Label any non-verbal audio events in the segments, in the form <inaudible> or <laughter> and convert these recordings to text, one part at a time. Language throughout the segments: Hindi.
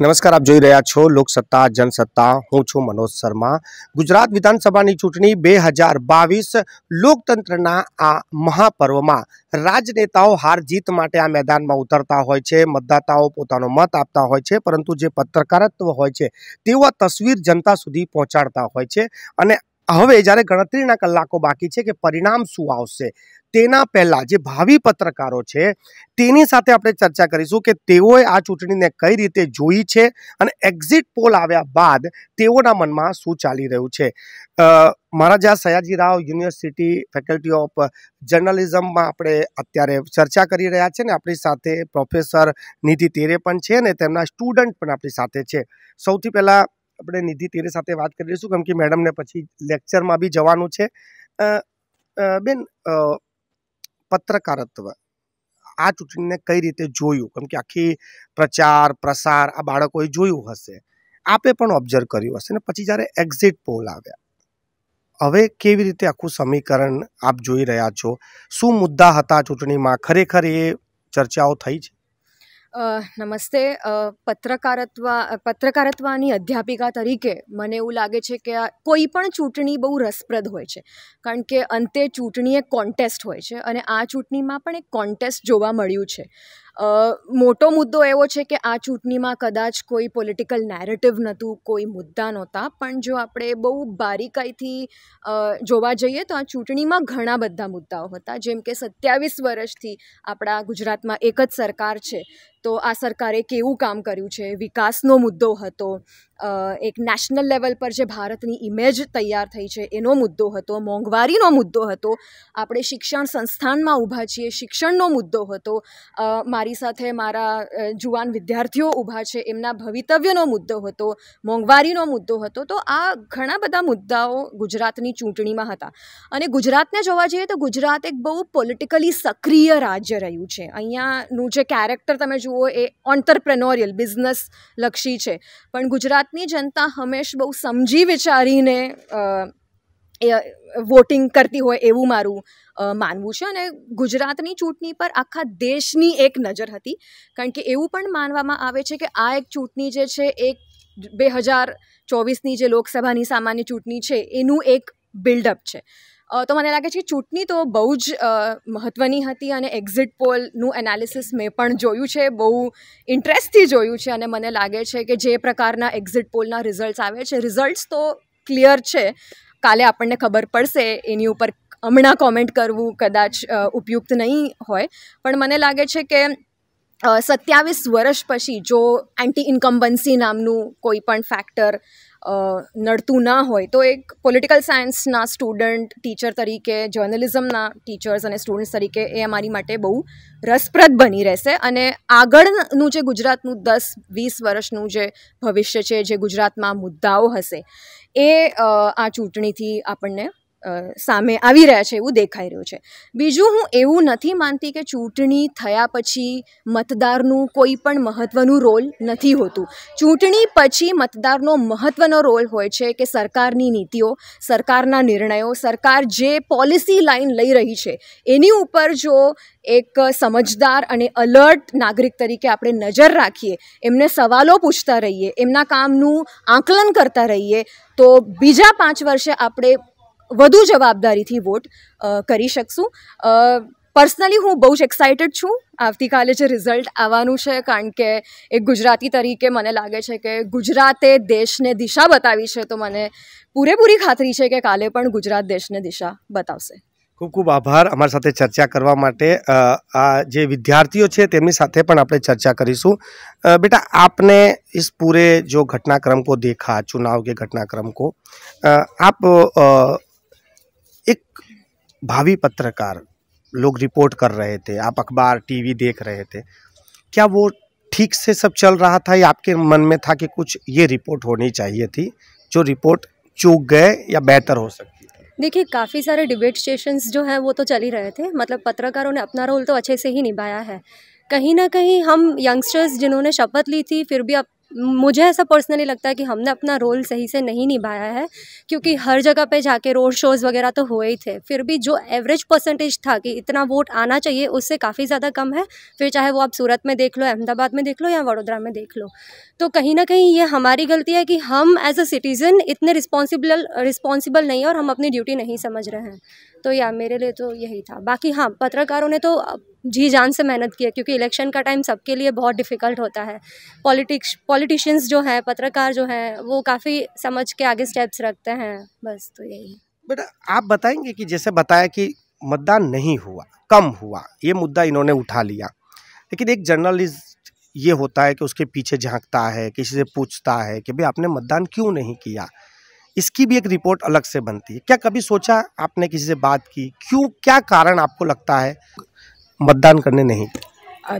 નમસ્કાર આપ જોઈ રહ્યા છો લોકસત્તા જનસત્તા હું છું મનોજ શર્મા ગુજરાત વિધાનસભાની ચૂંટણી બે હજાર બાવીસ લોકતંત્રના આ મહાપર્વમાં રાજનેતાઓ હાર જીત માટે આ મેદાનમાં ઉતરતા હોય છે મતદાતાઓ પોતાનો મત આપતા હોય છે પરંતુ જે પત્રકારત્વ હોય છે તેવા તસવીર જનતા સુધી પહોંચાડતા હોય છે અને હવે જ્યારે ગણતરીના કલાકો બાકી છે કે પરિણામ શું આવશે તેના પહેલાં જે ભાવિ પત્રકારો છે તેની સાથે આપણે ચર્ચા કરીશું કે તેઓએ આ ચૂંટણીને કઈ રીતે જોઈ છે અને એક્ઝિટ પોલ આવ્યા બાદ તેઓના મનમાં શું ચાલી રહ્યું છે મારા જ્યાં Sayaji Rao university faculty of જર્નલિઝમમાં આપણે અત્યારે ચર્ચા કરી રહ્યા છે ને આપણી સાથે પ્રોફેસર નિધિ તેરે પણ છે ને તેમના સ્ટુડન્ટ પણ આપણી સાથે છે સૌથી પહેલાં આપણે નિધિ તેરી સાથે વાત કરી કરીશું કેમ કે મેડમને પછી લેક્ચરમાં બી જવાનું છે બેન પત્રકારત્વ આ ચૂંટણીને કઈ રીતે જોયું કેમ કે આખી પ્રચાર પ્રસાર આ બાળકોએ જોયું હશે આપે પણ ઓબ્ઝર્વ કર્યું હશે ને પછી જ્યારે એક્ઝિટ પોલ આવ્યા હવે કેવી રીતે આખું સમીકરણ આપ જોઈ રહ્યા છો શું મુદ્દા હતા ચૂંટણીમાં ખરેખર એ ચર્ચાઓ થઈ છે નમસ્તે પત્રકારત્વ પત્રકારત્વની અધ્યાપિકા તરીકે મને એવું લાગે છે કે આ પણ ચૂંટણી બહુ રસપ્રદ હોય છે કારણ કે અંતે ચૂંટણી એ કોન્ટેસ્ટ હોય છે અને આ ચૂંટણીમાં પણ એક કોન્ટેસ્ટ જોવા મળ્યું છે મોટો મુદ્દો એવો છે કે આ ચૂંટણીમાં કદાચ કોઈ પોલિટિકલ નેરેટિવ નહોતું કોઈ મુદ્દા નહોતા પણ જો આપણે બહુ બારીકાઈથી જોવા જઈએ તો આ ચૂંટણીમાં ઘણા બધા મુદ્દાઓ હતા જેમ કે સત્યાવીસ વર્ષથી આપણા ગુજરાતમાં એક જ સરકાર છે તો આ સરકારે કેવું કામ કર્યું છે વિકાસનો મુદ્દો હતો એક નેશનલ લેવલ પર જે ભારતની ઇમેજ તૈયાર થઈ છે એનો મુદ્દો હતો મોંઘવારીનો મુદ્દો હતો આપણે શિક્ષણ સંસ્થાનમાં ઊભા છીએ શિક્ષણનો મુદ્દો હતો મારી સાથે મારા જુવાન વિદ્યાર્થીઓ ઊભા છે એમના ભવિતવ્યનો મુદ્દો હતો મોંઘવારીનો મુદ્દો હતો તો આ ઘણા બધા મુદ્દાઓ ગુજરાતની ચૂંટણીમાં હતા અને ગુજરાતને જોવા જઈએ તો ગુજરાત એક બહુ પોલિટિકલી સક્રિય રાજ્ય રહ્યું છે અહીંયાનું જે કેરેક્ટર તમે જુઓ એ ઓન્ટરપ્રેનોરિયલ બિઝનેસ લક્ષી છે પણ ગુજરાત ગુજરાતની જનતા હંમેશ બહુ સમજી વિચારીને વોટિંગ કરતી હોય એવું મારું માનવું છે અને ગુજરાતની ચૂંટણી પર આખા દેશની એક નજર હતી કારણ કે એવું પણ માનવામાં આવે છે કે આ એક ચૂંટણી જે છે એક બે હજાર ચોવીસની જે લોકસભાની સામાન્ય ચૂંટણી છે એનું એક બિલ્ડઅપ છે તો મને લાગે છે કે ચૂંટણી તો બહુ જ મહત્ત્વની હતી અને એક્ઝિટ પોલનું એનાલિસિસ મેં પણ જોયું છે બહુ ઇન્ટરેસ્ટથી જોયું છે અને મને લાગે છે કે જે પ્રકારના એક્ઝિટ પોલના રિઝલ્ટ્સ આવે છે રિઝલ્ટ્સ તો ક્લિયર છે કાલે આપણને ખબર પડશે એની ઉપર હમણાં કોમેન્ટ કરવું કદાચ ઉપયુક્ત નહીં હોય પણ મને લાગે છે કે સત્યાવીસ વર્ષ પછી જો એન્ટી ઇન્કમ્બન્સી નામનું કોઈ પણ ફેક્ટર નડતું ના હોય તો એક પોલિટિકલ સાયન્સના સ્ટુડન્ટ ટીચર તરીકે જર્નલિઝમના ટીચર્સ અને સ્ટુડન્ટ્સ તરીકે એ અમારી માટે બહુ રસપ્રદ બની રહેશે અને આગળનું જે ગુજરાતનું દસ વીસ વર્ષનું જે ભવિષ્ય છે જે ગુજરાતમાં મુદ્દાઓ હશે એ આ ચૂંટણીથી આપણને સામે આવી રહ્યા છે એવું દેખાઈ રહ્યું છે બીજું હું એવું નથી માનતી કે ચૂંટણી થયા પછી મતદારનું કોઈ પણ મહત્ત્વનું રોલ નથી હોતું ચૂંટણી પછી મતદારનો મહત્ત્વનો રોલ હોય છે કે સરકારની નીતિઓ સરકારના નિર્ણયો સરકાર જે પોલિસી લાઈન લઈ રહી છે એની ઉપર જો એક સમજદાર અને અલર્ટ નાગરિક તરીકે આપણે નજર રાખીએ એમને સવાલો પૂછતા રહીએ એમના કામનું આંકલન કરતા રહીએ તો બીજા પાંચ વર્ષે આપણે વધુ જવાબદારીથી વોટ કરી શકશું પર્સનલી હું બહુ જ એક્સાઇટેડ છું આવતીકાલે જે રિઝલ્ટ આવવાનું છે કારણ કે એક ગુજરાતી તરીકે મને લાગે છે કે ગુજરાતે દેશને દિશા બતાવી છે તો મને પૂરેપૂરી ખાતરી છે કે કાલે પણ ગુજરાત દેશને દિશા બતાવશે ખૂબ ખૂબ આભાર અમારી સાથે ચર્ચા કરવા માટે આ જે વિદ્યાર્થીઓ છે તેમની સાથે પણ આપણે ચર્ચા કરીશું બેટા આપને इस પૂરે જો ઘટનાક્રમ કો દેખા ચુનાવ કે ઘટનાક્રમ को આપ एक भावी पत्रकार लोग रिपोर्ट कर रहे थे आप अखबार टीवी देख रहे थे क्या वो ठीक से सब चल रहा था या आपके मन में था कि कुछ ये रिपोर्ट होनी चाहिए थी जो रिपोर्ट चूक गए या बेहतर हो सकती देखिए काफ़ी सारे डिबेट स्टेशंस जो हैं वो तो चल ही रहे थे मतलब पत्रकारों ने अपना रोल तो अच्छे से ही निभाया है कहीं ना कहीं हम यंगस्टर्स जिन्होंने शपथ ली थी फिर भी अब मुझे ऐसा पर्सनली लगता है कि हमने अपना रोल सही से नहीं निभाया है क्योंकि हर जगह पे जाके रोड शोज़ वगैरह तो हुए ही थे फिर भी जो एवरेज परसेंटेज था कि इतना वोट आना चाहिए उससे काफ़ी ज़्यादा कम है फिर चाहे वो आप सूरत में देख लो अहमदाबाद में देख लो या वडोदरा में देख लो तो कहीं ना कहीं ये हमारी गलती है कि हम एज अ सिटीज़न इतने रिस्पॉन्सिबल रिस्पॉन्सिबल नहीं है और हम अपनी ड्यूटी नहीं समझ रहे हैं तो या मेरे लिए तो यही था बाकी हाँ पत्रकारों ने तो जी जान से मेहनत की है क्योंकि इलेक्शन का टाइम सबके लिए बहुत डिफ़िकल्ट होता है पॉलिटिक्स पॉलिटिशियंस जो हैं पत्रकार जो हैं वो काफ़ी समझ के आगे स्टेप्स रखते हैं बस तो यही बेटा आप बताएंगे कि जैसे बताया कि मतदान नहीं हुआ कम हुआ ये मुद्दा इन्होंने उठा लिया लेकिन एक जर्नलिस्ट ये होता है कि उसके पीछे झांकता है किसी से पूछता है कि भाई आपने मतदान क्यों नहीं किया इसकी भी एक रिपोर्ट अलग से बनती है क्या कभी सोचा आपने किसी से बात की क्यों क्या कारण आपको लगता है मतदान करने नहीं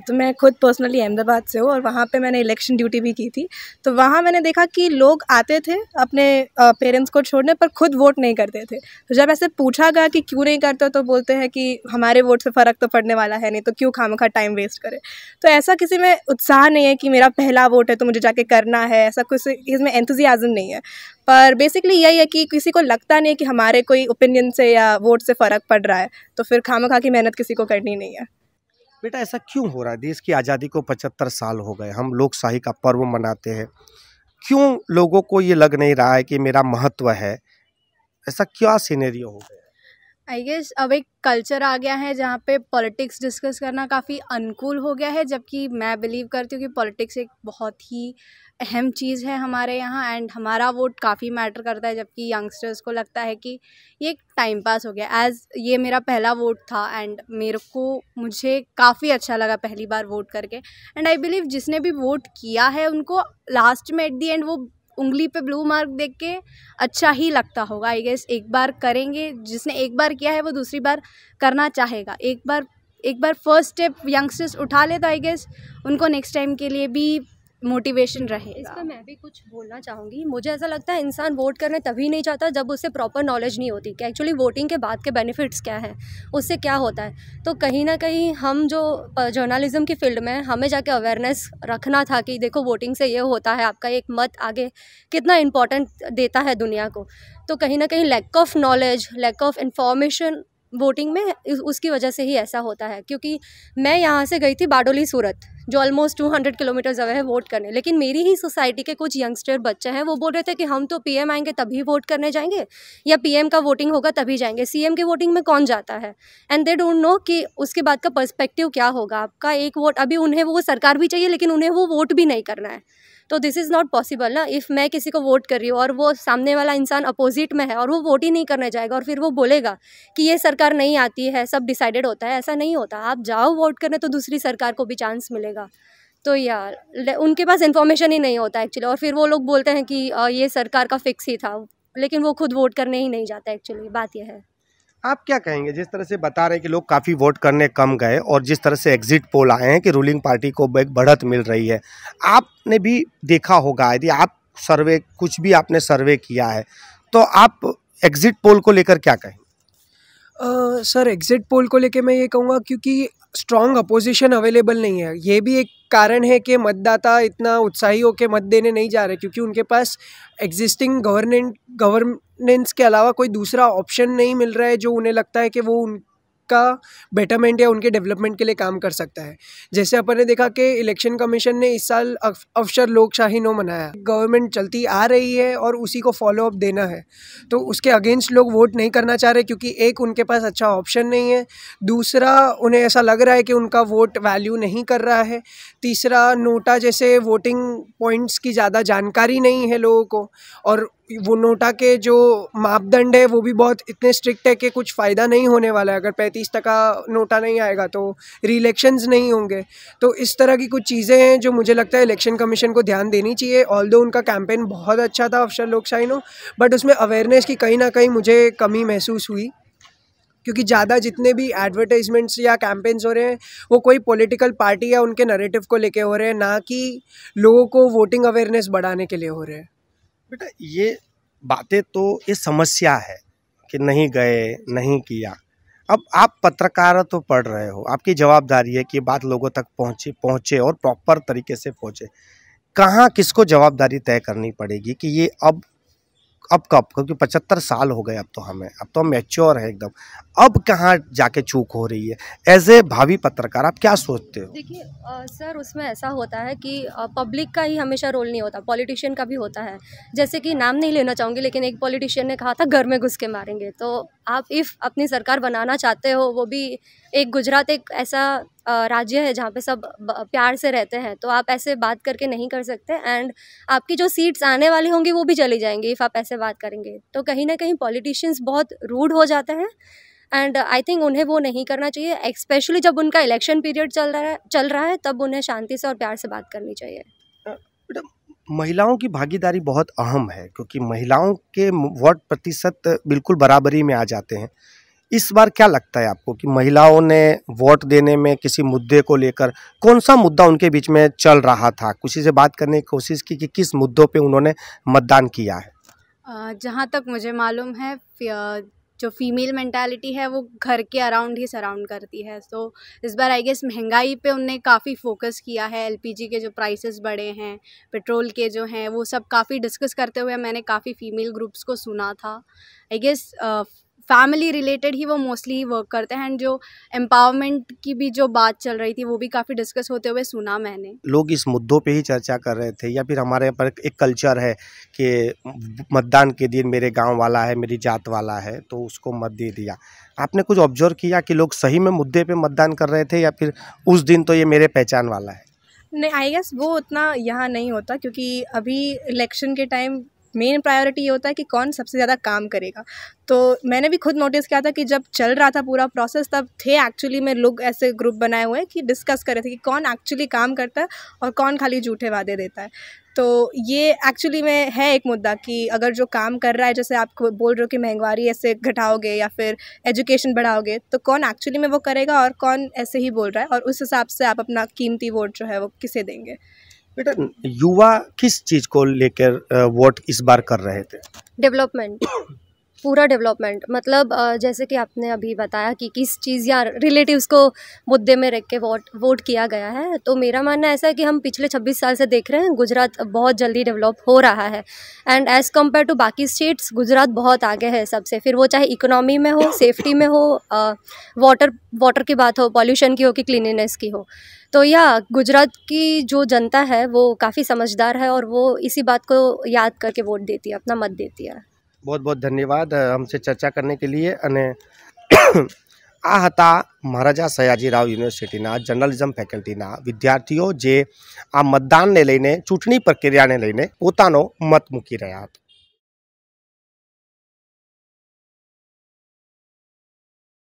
तो मैं खुद पर्सनली अहमदाबाद से हूँ और वहाँ पे मैंने इलेक्शन ड्यूटी भी की थी तो वहाँ मैंने देखा कि लोग आते थे अपने पेरेंट्स को छोड़ने पर खुद वोट नहीं करते थे तो जब ऐसे पूछा गया कि क्यों नहीं करते तो बोलते हैं कि हमारे वोट से फ़र्क तो पड़ने वाला है नहीं तो क्यों खाम टाइम वेस्ट करें तो ऐसा किसी में उत्साह नहीं है कि मेरा पहला वोट है तो मुझे जाके करना है ऐसा कुछ इसमें एंथुजियाज़म नहीं है पर बेसिकली यही है कि किसी को लगता नहीं है कि हमारे कोई ओपिनियन से या वोट से फ़र्क पड़ रहा है तो फिर खाम खा की मेहनत किसी को करनी नहीं है बेटा ऐसा क्यों हो रहा है देश की आज़ादी को पचहत्तर साल हो गए हम लोकशाही का पर्व मनाते हैं क्यों लोगों को ये लग नहीं रहा है कि मेरा महत्व है ऐसा क्या सीनेरियो हो गया आई गेस अब एक कल्चर आ गया है जहाँ पे पॉलिटिक्स डिस्कस करना काफ़ी अनुकूल हो गया है जबकि मैं बिलीव करती हूँ कि पॉलिटिक्स एक बहुत ही अहम चीज़ है हमारे यहाँ एंड हमारा वोट काफ़ी मैटर करता है जबकि यंगस्टर्स को लगता है कि ये टाइम पास हो गया एज़ ये मेरा पहला वोट था एंड मेरे को मुझे काफ़ी अच्छा लगा पहली बार वोट करके एंड आई बिलीव जिसने भी वोट किया है उनको लास्ट में एट दी एंड वो उंगली पे ब्लू मार्क देख के अच्छा ही लगता होगा आई गेस एक बार करेंगे जिसने एक बार किया है वो दूसरी बार करना चाहेगा एक बार एक बार फर्स्ट स्टेप यंगस्टर्स उठा ले तो आई गेस उनको नेक्स्ट टाइम के लिए भी मोटिवेशन रहे इस पर मैं भी कुछ बोलना चाहूँगी मुझे ऐसा लगता है इंसान वोट करने तभी नहीं चाहता जब उससे प्रॉपर नॉलेज नहीं होती कि एक्चुअली वोटिंग के बाद के बेनिफिट्स क्या हैं उससे क्या होता है तो कहीं ना कहीं हम जो जर्नलिज्म की फील्ड में हमें जाके अवेयरनेस रखना था कि देखो वोटिंग से ये होता है आपका एक मत आगे कितना इम्पोर्टेंट देता है दुनिया को तो कहीं ना कहीं lack of knowledge lack of information voting में उसकी वजह से ही ऐसा होता है क्योंकि मैं यहाँ से गई थी बाडोली सूरत जो almost two hundred kilometers away है वोट करने लेकिन मेरी ही सोसाइटी के कुछ यंगस्टर बच्चे हैं वो बोल रहे थे कि हम तो एम आएंगे तभी वोट करने जाएंगे या एम का वोटिंग होगा तभी जाएंगे सीएम की वोटिंग में कौन जाता है एंड दे डोंट नो कि उसके बाद का परस्पेक्टिव क्या होगा आपका एक वोट अभी उन्हें वो सरकार भी चाहिए लेकिन उन्हें वो वोट भी नहीं करना है तो दिस इज़ नॉट पॉसिबल ना इफ़ मैं किसी को वोट कर रही हूँ और वो सामने वाला इंसान अपोजिट में है और वो वोट ही नहीं करने जाएगा और फिर वो बोलेगा कि ये सरकार नहीं आती है सब डिसाइडेड होता है ऐसा नहीं होता आप जाओ वोट करने तो दूसरी सरकार को भी चांस मिलेगा तो यार उनके पास इन्फॉर्मेशन ही नहीं होता एक्चुअली और फिर वो लोग बोलते हैं कि ये सरकार का फिक्स ही था लेकिन वो खुद वोट करने ही नहीं जाता एक्चुअली बात यह है आप क्या कहेंगे जिस तरह से बता रहे हैं कि लोग काफ़ी वोट करने कम गए और जिस तरह से एग्जिट पोल आए हैं कि रूलिंग पार्टी को एक बढ़त मिल रही है आपने भी देखा होगा यदि आप सर्वे कुछ भी आपने सर्वे किया है तो आप एग्जिट पोल को लेकर क्या कहेंगे सर एग्ज़िट पोल को लेके मैं ये कहूँगा क्योंकि स्ट्रांग अपोजिशन अवेलेबल नहीं है ये भी एक कारण है कि मतदाता इतना उत्साही होकर मत देने नहीं जा रहे क्योंकि उनके पास एग्जिस्टिंग गवर्नेंट गवर्नेंस के अलावा कोई दूसरा ऑप्शन नहीं मिल रहा है जो उन्हें लगता है कि वो उन का बेटरमेंट या उनके डेवलपमेंट के लिए काम कर सकता है जैसे अपन ने देखा कि इलेक्शन कमीशन ने इस साल अवसर लोकशाही नो मनाया गवर्नमेंट चलती आ रही है और उसी को फॉलोअप देना है तो उसके अगेंस्ट लोग वोट नहीं करना चाह रहे क्योंकि एक उनके पास अच्छा ऑप्शन नहीं है दूसरा उन्हें ऐसा लग रहा है कि उनका वोट वैल्यू नहीं कर रहा है तीसरा नोटा जैसे वोटिंग पॉइंट्स की ज़्यादा जानकारी नहीं है लोगों को और वो नोटा के जो मापदंड है वो भी बहुत इतने स्ट्रिक्ट है कि कुछ फ़ायदा नहीं होने वाला है अगर पैंतीस तक नोटा नहीं आएगा तो रीलेक्शंस नहीं होंगे तो इस तरह की कुछ चीज़ें हैं जो मुझे लगता है इलेक्शन कमीशन को ध्यान देनी चाहिए ऑल उनका कैंपेन बहुत अच्छा था अफसर लोकशाइनो बट उसमें अवेयरनेस की कहीं ना कहीं मुझे कमी महसूस हुई क्योंकि ज़्यादा जितने भी एडवर्टाइजमेंट्स या कैंपेन्स हो रहे हैं वो कोई पॉलिटिकल पार्टी या उनके नरेटिव को लेके हो रहे हैं ना कि लोगों को वोटिंग अवेयरनेस बढ़ाने के लिए हो रहे हैं बेटा ये बातें तो ये समस्या है कि नहीं गए नहीं किया अब आप पत्रकार तो पढ़ रहे हो आपकी जवाबदारी है कि बात लोगों तक पहुँचे पहुँचे और प्रॉपर तरीके से पहुँचे कहाँ किसको जवाबदारी तय करनी पड़ेगी कि ये अब अब कब क्योंकि पचहत्तर साल हो गए अब तो हमें अब तो हम मेच्योर हैं एकदम अब कहाँ जाके चूक हो रही है एज ए भावी पत्रकार आप क्या सोचते हो देखिए सर उसमें ऐसा होता है कि पब्लिक का ही हमेशा रोल नहीं होता पॉलिटिशियन का भी होता है जैसे कि नाम नहीं लेना चाहूँगी लेकिन एक पॉलिटिशियन ने कहा था घर में घुस के मारेंगे तो आप इफ़ अपनी सरकार बनाना चाहते हो वो भी एक गुजरात एक ऐसा राज्य है जहाँ पे सब प्यार से रहते हैं तो आप ऐसे बात करके नहीं कर सकते एंड आपकी जो सीट्स आने वाली होंगी वो भी चली जाएंगी इफ़ आप ऐसे बात करेंगे तो कहीं ना कहीं पॉलिटिशियंस बहुत रूड हो जाते हैं एंड आई थिंक उन्हें वो नहीं करना चाहिए एक्स्पेशली जब उनका इलेक्शन पीरियड चल रहा है चल रहा है तब उन्हें शांति से और प्यार से बात करनी चाहिए महिलाओं की भागीदारी बहुत अहम है क्योंकि महिलाओं के वोट प्रतिशत बिल्कुल बराबरी में आ जाते हैं इस बार क्या लगता है आपको कि महिलाओं ने वोट देने में किसी मुद्दे को लेकर कौन सा मुद्दा उनके बीच में चल रहा था किसी से बात करने की कोशिश की कि किस मुद्दों पे उन्होंने मतदान किया है जहाँ तक मुझे मालूम है जो फीमेल मैंटेलिटी है वो घर के अराउंड ही सराउंड करती है सो इस बार आई गेस महंगाई पे उनने काफ़ी फोकस किया है एलपीजी के जो प्राइसेस बढ़े हैं पेट्रोल के जो हैं वो सब काफ़ी डिस्कस करते हुए मैंने काफ़ी फीमेल ग्रुप्स को सुना था आई गेस फैमिली रिलेटेड ही वो मोस्टली वर्क करते हैं एंड जो एम्पावरमेंट की भी जो बात चल रही थी वो भी काफ़ी डिस्कस होते हुए सुना मैंने लोग इस मुद्दों पे ही चर्चा कर रहे थे या फिर हमारे यहाँ पर एक कल्चर है कि मतदान के दिन मेरे गाँव वाला है मेरी जात वाला है तो उसको मत दे दिया आपने कुछ ऑब्जर्व किया कि लोग सही में मुद्दे पर मतदान कर रहे थे या फिर उस दिन तो ये मेरे पहचान वाला है नहीं आई गेस वो उतना यहाँ नहीं होता क्योंकि अभी इलेक्शन के टाइम मेन प्रायोरिटी ये होता है कि कौन सबसे ज़्यादा काम करेगा तो मैंने भी खुद नोटिस किया था कि जब चल रहा था पूरा प्रोसेस तब थे एक्चुअली में लोग ऐसे ग्रुप बनाए हुए कि डिस्कस कर रहे थे कि कौन एक्चुअली काम करता है और कौन खाली झूठे वादे देता है तो ये एक्चुअली में है एक मुद्दा कि अगर जो काम कर रहा है जैसे आप बोल रहे हो कि महंगाई ऐसे घटाओगे या फिर एजुकेशन बढ़ाओगे तो कौन एक्चुअली में वो करेगा और कौन ऐसे ही बोल रहा है और उस हिसाब से आप अपना कीमती वोट जो है वो किसे देंगे बेटा युवा किस चीज़ को लेकर वोट इस बार कर रहे थे डेवलपमेंट पूरा डेवलपमेंट मतलब जैसे कि आपने अभी बताया कि किस चीज़ या रिलेटिव्स को मुद्दे में रख के वोट वोट किया गया है तो मेरा मानना ऐसा है कि हम पिछले 26 साल से देख रहे हैं गुजरात बहुत जल्दी डेवलप हो रहा है एंड एज़ कम्पेयर टू बाकी स्टेट्स गुजरात बहुत आगे है सबसे फिर वो चाहे इकोनॉमी में हो सेफ्टी में हो वाटर वाटर की बात हो पॉल्यूशन की हो कि क्लिनिनेस की हो तो या गुजरात की जो जनता है वो काफ़ी समझदार है और वो इसी बात को याद करके वोट देती है अपना मत देती है बहुत बहुत धन्यवाद हमसे चर्चा करने के लिए अने <coughs> आता Maharaja Sayaji Rao university journalism faculty जे आ मतदान ने लैने चूंटी प्रक्रिया ने लैने पोता मत मूकी रहा था